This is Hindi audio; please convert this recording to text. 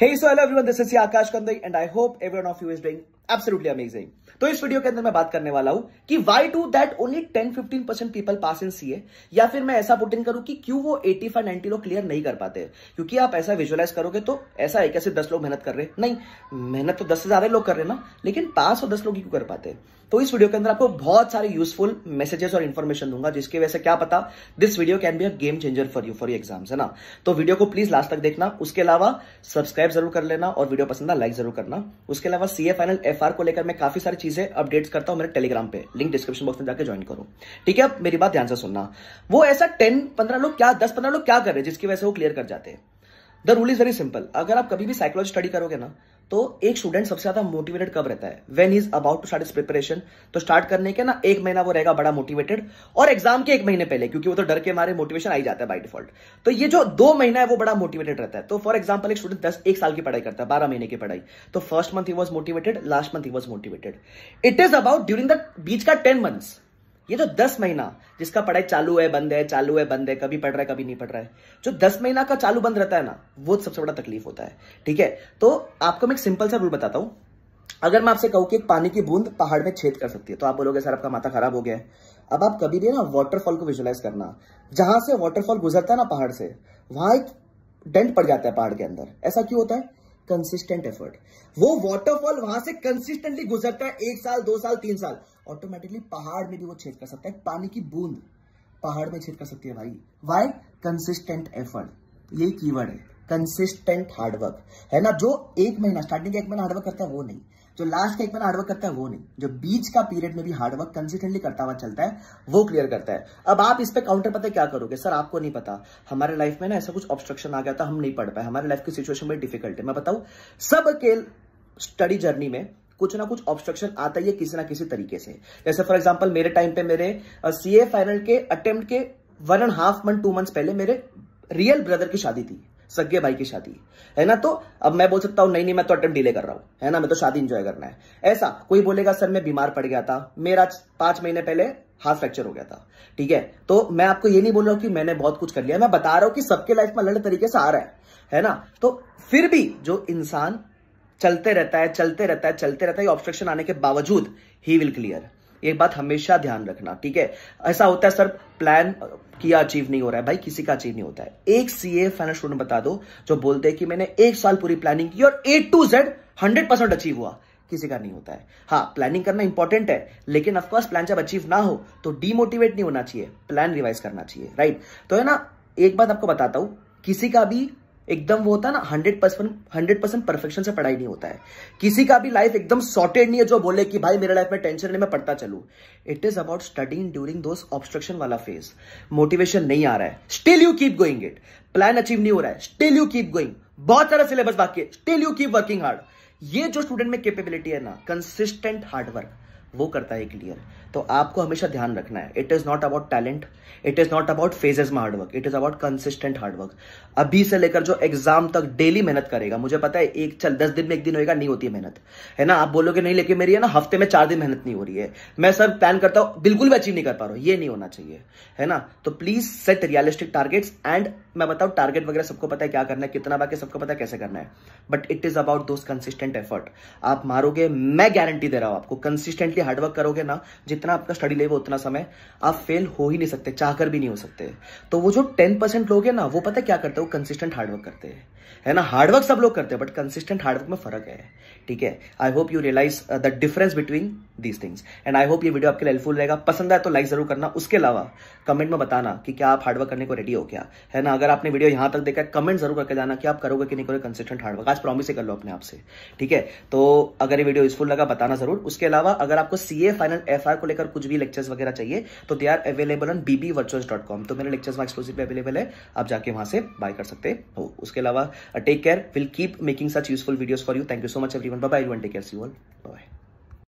Hey, so hello everyone, this is Akash Kandai and I hope everyone of you is doing absolutely amazing तो इस वीडियो के अंदर मैं बात करने वाला हूं कि why do that only 10-15 percent people pass in C या फिर मैं ऐसा पुटिन करूं कि क्यों वो 85 90 लोग क्लियर नहीं कर पाते क्योंकि आप ऐसा विजुअलाइज करोगे तो ऐसा है कैसे दस लोग मेहनत कर रहे हैं नहीं मेहनत तो दस से ज्यादा लोग कर रहे हैं ना लेकिन पास और दस लोग ही क्यों कर पाते तो इस वीडियो के अंदर आपको बहुत सारे यूजफुल मैसेजेस और इन्फॉर्मेशन दूंगा जिसके वजह से क्या पता this video can be a game changer for you for exams है ना तो वीडियो को प्लीज लास्ट तक देखना उसके अलावा सब्सक्राइब जरूर कर लेना और वीडियो पसंद है लाइक जरूर करना उसके अलावा सीए फाइनल एफ एफ को लेकर मैं काफी सारी चीजें अपडेट्स करता हूं मेरे टेलीग्राम पे लिंक डिस्क्रिप्शन बॉक्स में जाकर ज्वाइन करो ठीक है अब मेरी बात ध्यान से सुनना वो ऐसा टेन पंद्रह लोग क्या दस पंद्रह लोग क्या कर रहे हैं जिसकी वजह से वो क्लियर कर जाते हैं the rule is very simple अगर आप कभी भी साइकोलॉजी स्टडी करोगे ना तो एक स्टूडेंट सबसे ज्यादा मोटिवेटेड कब रहता है when is about to start is preparation तो स्टार्ट करने के ना एक महीना वो रहेगा बड़ा मोटिवेटेड और एग्जाम के एक महीने पहले क्योंकि वो तो डर के मारे मोटिवेशन आई जाता है बाई डिफॉल्ट तो ये जो दो महीना है वो बड़ा मोटिवेटेड रहता है तो फॉर एग्जाम्पल एक स्टूडेंट दस एक साल की पढ़ाई करता है बारह महीने की पढ़ाई तो फर्स्ट मंथ ही वॉज मोटिवेटेड लास्ट मंथ ही was motivated it is about during the बीच का टेन मंथ्स ये जो तो दस महीना जिसका पढ़ाई चालू है बंद है चालू है बंद है कभी पढ़ रहा है कभी नहीं पढ़ रहा है जो दस महीना का चालू बंद रहता है ना वो सबसे बड़ा तकलीफ होता है ठीक है तो आपको मैं एक सिंपल सा रूल बताता हूं अगर मैं आपसे कहूं कि एक पानी की बूंद पहाड़ में छेद कर सकती है तो आप बोलोगे सर आपका माथा खराब हो गया है अब आप कभी भी ना वाटरफॉल को विजुलाइज करना जहां से वाटरफॉल गुजरता है ना पहाड़ से वहां एक डेंट पड़ जाता है पहाड़ के अंदर ऐसा क्यों होता है कंसिस्टेंट एफर्ट वो वॉटरफॉल वहां से कंसिस्टेंटली गुजरता है एक साल दो साल तीन साल ऑटोमेटिकली पहाड़ में भी वो छेद कर सकता है पानी की बूंद पहाड़ में छेद कर सकती है भाई वाई कंसिस्टेंट एफर्ट यही कीवर्ड है कंसिस्टेंट हार्डवर्क है ना जो एक महीना स्टार्टिंग एक महीना हार्डवर्क करता है वो नहीं जो लास्ट का एक बार हार्डवर्क करता है वो नहीं जो बीच का पीरियड में भी हार्डवर्क कंसिस्टेंटली करता हुआ चलता है वो क्लियर करता है अब आप इस पर काउंटर पता क्या करोगे सर आपको नहीं पता हमारे लाइफ में ना ऐसा कुछ ऑब्स्ट्रक्शन आ गया था हम नहीं पढ़ पाए हमारे लाइफ की सिचुएशन बड़ी डिफिकल्ट है मैं बताऊँ सबके स्टडी जर्नी में कुछ ना कुछ ऑब्स्ट्रक्शन आता ही है किसी ना किसी तरीके से जैसे फॉर एग्जाम्पल मेरे टाइम पे मेरे सी फाइनल के अटेम्प्ट के one and half month two month पहले मेरे रियल ब्रदर की शादी थी सगे भाई की शादी है ना तो अब मैं बोल सकता हूं नहीं नहीं मैं तो अटेम्प्ट डिले कर रहा हूं है ना मैं तो शादी इंजॉय करना है ऐसा कोई बोलेगा सर मैं बीमार पड़ गया था मेरा पांच महीने पहले हाथ फ्रैक्चर हो गया था ठीक है तो मैं आपको ये नहीं बोल रहा हूं कि मैंने बहुत कुछ कर लिया मैं बता रहा हूं कि सबके लाइफ में अलग तरीके से आ रहा है है ना तो फिर भी जो इंसान चलते रहता है चलते रहता है चलते रहता है ऑब्स्ट्रक्शन आने के बावजूद ही विल क्लियर एक बात हमेशा ध्यान रखना ठीक है ऐसा होता है सर प्लान किया अचीव नहीं हो रहा है भाई किसी का अचीव नहीं होता है एक सी ए फाइनल स्टूडेंट बता दो जो बोलते हैं कि मैंने एक साल पूरी प्लानिंग की और A to Z hundred percent achieve हुआ किसी का नहीं होता है हाँ प्लानिंग करना इंपॉर्टेंट है लेकिन अफकोर्स प्लान जब अचीव ना हो तो डीमोटिवेट नहीं होना चाहिए प्लान रिवाइज करना चाहिए राइट तो है ना एक बात आपको बताता हूं किसी का भी एकदम वो होता है ना hundred percent hundred percent perfection से पढ़ाई नहीं होता है किसी का भी लाइफ एकदम सॉर्टेड नहीं है जो बोले कि भाई मेरे लाइफ में टेंशन नहीं मैं पढ़ता चलू it is about studying during those obstruction वाला फेज मोटिवेशन नहीं आ रहा है still you keep going it plan achieve नहीं हो रहा है स्टिल यू कीप गोइंग बहुत सारा सिलेबस बाकी है still you keep working hard ये जो स्टूडेंट में कैपेबिलिटी है ना कंसिस्टेंट हार्डवर्क वो करता है क्लियर तो आपको हमेशा ध्यान रखना है it is not about talent it is not about phases में hard work it is about consistent hard work अभी से लेकर जो एग्जाम तक डेली मेहनत करेगा मुझे पता है एक चल दस दिन में एक दिन होएगा नहीं होती है मेहनत है ना आप बोलोगे नहीं लेकिन मेरी है ना हफ्ते में चार दिन मेहनत नहीं हो रही है मैं सर प्लान करता हूं बिल्कुल भी अचीव नहीं कर पा रहा हूं ये नहीं होना चाहिए है ना तो please set realistic targets and मैं बताऊँ टारगेट वगैरह सबको पता है क्या करना है कितना बाकी सबको पता है कैसे करना है but it is about those consistent effort आप मारोगे मैं गारंटी दे रहा हूं आपको कंसिस्टेंटली इतना हार्डवर्क करोगे ना जितना आपका स्टडी लेवल उतना समय आप फेल हो ही नहीं सकते चाहकर भी नहीं हो सकते तो वो जो टेन परसेंट लोग है ना वो पता क्या करते हैं वो कंसिस्टेंट हार्डवर्क करते हैं है ना हार्डवर्क सब लोग करते हैं बट कंसिस्टेंट हार्डवर्क में फर्क है ठीक है I hope you realise the difference between these things and I hope ये वीडियो आपके लिए हेल्पफुल रहेगा पसंद आए तो लाइक जरूर करना उसके अलावा कमेंट में बताना कि क्या आप हार्डवर्क करने को रेडी हो क्या है ना अगर आपने वीडियो यहां तक देखा कमेंट जरूर करके जाना कि आप करोगे कि नहीं करोगे कंसिस्टेंट हार्डवर्क आज प्रॉमिस कर लो अपने आपसे ठीक है तो अगर ये वीडियो यूजफुल लगा बताना जरूर उसके अलावा अगर आप आपको सीए फाइनल एफ को लेकर कुछ भी लेक्चर्स वगैरह चाहिए तो they are available on B B मेरे लेक्चर्स वहां एक्सक्लूसिव पे अवेलेबल है आप जाके वहां से बाय कर सकते हो उसके अलावा take care will keep making such useful videos for you thank you so much everyone bye take care see all bye